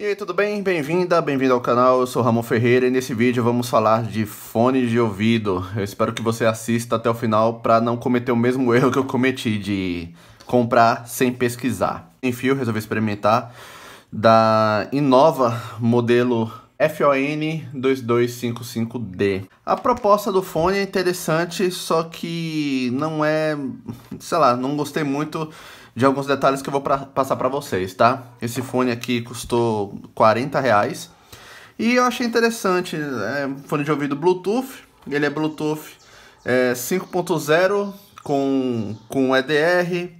E aí, tudo bem? Bem-vinda, bem-vindo ao canal, eu sou Ramon Ferreira e nesse vídeo vamos falar de fones de ouvido. Eu espero que você assista até o final para não cometer o mesmo erro que eu cometi de comprar sem pesquisar. Enfim, eu resolvi experimentar da Inova modelo FON2255D. A proposta do fone é interessante, só que não é, sei lá, não gostei muito de alguns detalhes que eu vou pra, passar para vocês, tá? Esse fone aqui custou 40 reais e eu achei interessante, é um fone de ouvido Bluetooth, ele é Bluetooth é, 5.0 com, com EDR,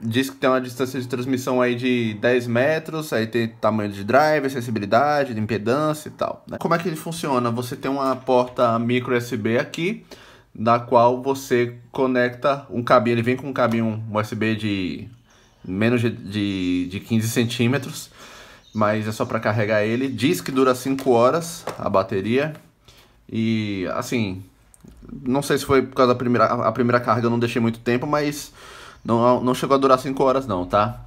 diz que tem uma distância de transmissão aí de 10 metros, aí tem tamanho de drive, sensibilidade, impedância e tal. Né? Como é que ele funciona? Você tem uma porta micro USB aqui, da qual você conecta um cabinho, ele vem com um cabinho USB de menos de, de, de 15 centímetros, mas é só para carregar ele. Diz que dura 5 horas a bateria e assim, não sei se foi por causa da primeira, a primeira carga eu não deixei muito tempo, mas não, não chegou a durar 5 horas não, tá?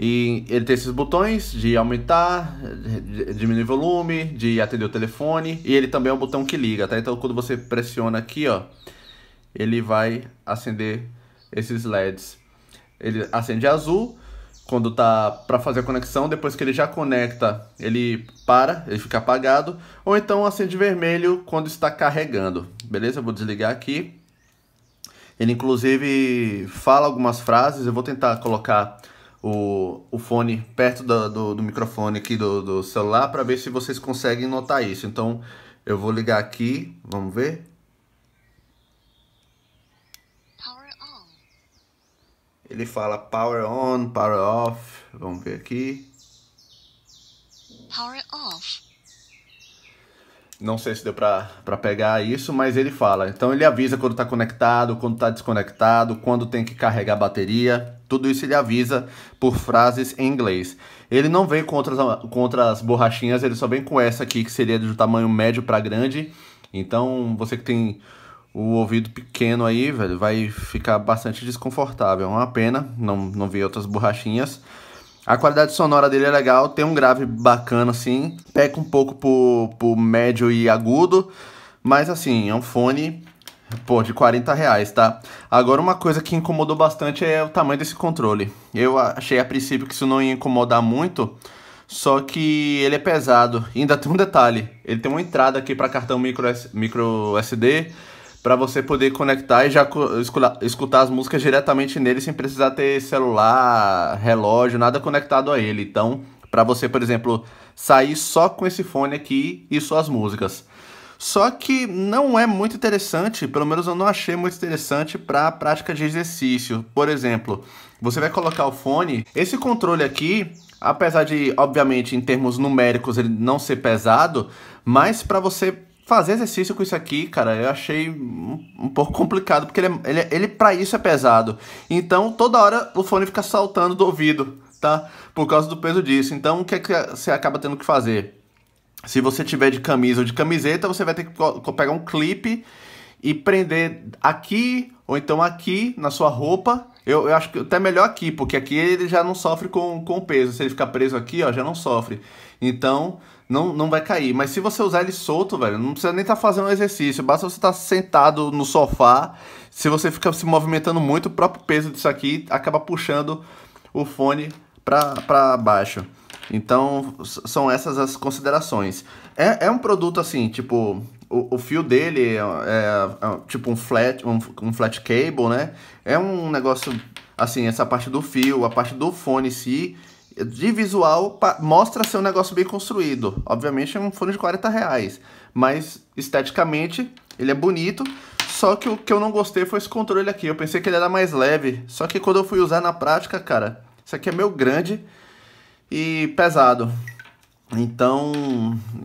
E ele tem esses botões de aumentar, de diminuir volume, de atender o telefone. E ele também é um botão que liga, tá? Então quando você pressiona aqui, ó, ele vai acender esses LEDs ele acende azul quando tá para fazer a conexão, depois que ele já conecta, ele para, ele fica apagado, ou então acende vermelho quando está carregando. Beleza? Eu vou desligar aqui. Ele inclusive fala algumas frases, eu vou tentar colocar o, o fone perto do, do, do microfone aqui do, do celular para ver se vocês conseguem notar isso. Então eu vou ligar aqui, vamos ver. Ele fala power on, power off. Vamos ver aqui. Power off. Não sei se deu para pegar isso, mas ele fala. Então ele avisa quando está conectado, quando está desconectado, quando tem que carregar a bateria. Tudo isso ele avisa por frases em inglês. Ele não vem com outras, com outras borrachinhas, ele só vem com essa aqui, que seria do tamanho médio para grande. Então você que tem o ouvido pequeno aí, velho, vai ficar bastante desconfortável. É uma pena, não, não vi outras borrachinhas. A qualidade sonora dele é legal, tem um grave bacana assim, peca um pouco pro, pro médio e agudo, mas assim, é um fone, pô, de 40 reais, tá? Agora uma coisa que incomodou bastante é o tamanho desse controle. Eu achei a princípio que isso não ia incomodar muito, só que ele é pesado. E ainda tem um detalhe, ele tem uma entrada aqui para cartão micro, micro SD, para você poder conectar e já escutar as músicas diretamente nele sem precisar ter celular, relógio, nada conectado a ele. Então, para você, por exemplo, sair só com esse fone aqui e suas músicas. Só que não é muito interessante, pelo menos eu não achei muito interessante para a prática de exercício. Por exemplo, você vai colocar o fone, esse controle aqui, apesar de, obviamente, em termos numéricos ele não ser pesado, mas para você fazer exercício com isso aqui, cara, eu achei um, um pouco complicado, porque ele, é, ele, é, ele para isso é pesado. Então, toda hora o fone fica saltando do ouvido, tá? Por causa do peso disso. Então, o que, é que você acaba tendo que fazer? Se você tiver de camisa ou de camiseta, você vai ter que pegar um clipe e prender aqui ou então aqui na sua roupa eu, eu, acho que até melhor aqui, porque aqui ele já não sofre com, com o peso. Se ele ficar preso aqui, ó, já não sofre. Então, não, não vai cair. Mas se você usar ele solto, velho, não precisa nem estar tá fazendo um exercício. Basta você estar tá sentado no sofá. Se você fica se movimentando muito, o próprio peso disso aqui acaba puxando o fone para baixo. Então, são essas as considerações. É, é um produto assim, tipo, o, o fio dele é, é, é, tipo um flat, um, um flat cable, né? É um negócio assim, essa parte do fio, a parte do fone em si, de visual, mostra ser um negócio bem construído. Obviamente é um fone de 40 reais, mas esteticamente ele é bonito. Só que o que eu não gostei foi esse controle aqui. Eu pensei que ele era mais leve. Só que quando eu fui usar na prática, cara, isso aqui é meio grande e pesado. Então,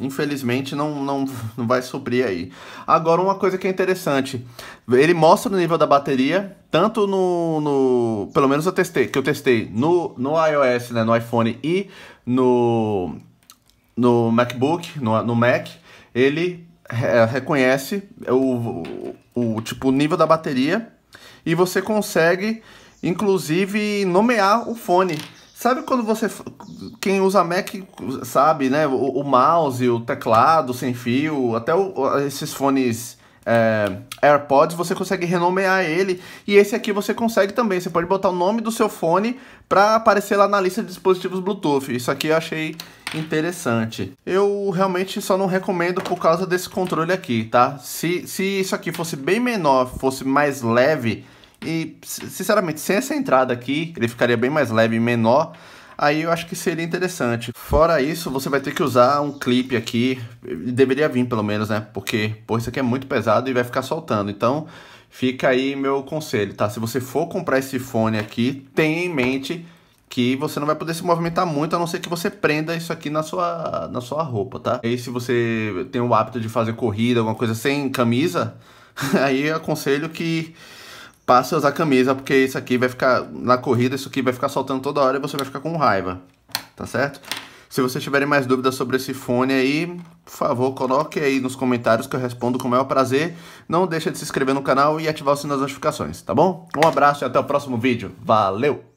infelizmente, não, não, não vai suprir aí. Agora, uma coisa que é interessante. Ele mostra o nível da bateria, tanto no... no pelo menos eu testei, que eu testei no, no iOS, né, no iPhone e no, no MacBook, no, no Mac. Ele eh, reconhece o, o, o, tipo, o nível da bateria e você consegue, inclusive, nomear o fone Sabe quando você. Quem usa Mac sabe, né? O, o mouse, o teclado sem fio, até o, esses fones é, AirPods, você consegue renomear ele. E esse aqui você consegue também. Você pode botar o nome do seu fone para aparecer lá na lista de dispositivos Bluetooth. Isso aqui eu achei interessante. Eu realmente só não recomendo por causa desse controle aqui, tá? Se, se isso aqui fosse bem menor, fosse mais leve e, sinceramente, sem essa entrada aqui, ele ficaria bem mais leve e menor. Aí eu acho que seria interessante. Fora isso, você vai ter que usar um clipe aqui. Deveria vir, pelo menos, né? Porque, pô, isso aqui é muito pesado e vai ficar soltando. Então, fica aí meu conselho, tá? Se você for comprar esse fone aqui, tenha em mente que você não vai poder se movimentar muito, a não ser que você prenda isso aqui na sua, na sua roupa, tá? E aí, se você tem o hábito de fazer corrida, alguma coisa sem camisa, aí eu aconselho que passe a usar camisa, porque isso aqui vai ficar na corrida, isso aqui vai ficar soltando toda hora e você vai ficar com raiva, tá certo? Se vocês tiverem mais dúvidas sobre esse fone aí, por favor, coloque aí nos comentários que eu respondo com o maior prazer. Não deixa de se inscrever no canal e ativar o sininho das notificações, tá bom? Um abraço e até o próximo vídeo. Valeu!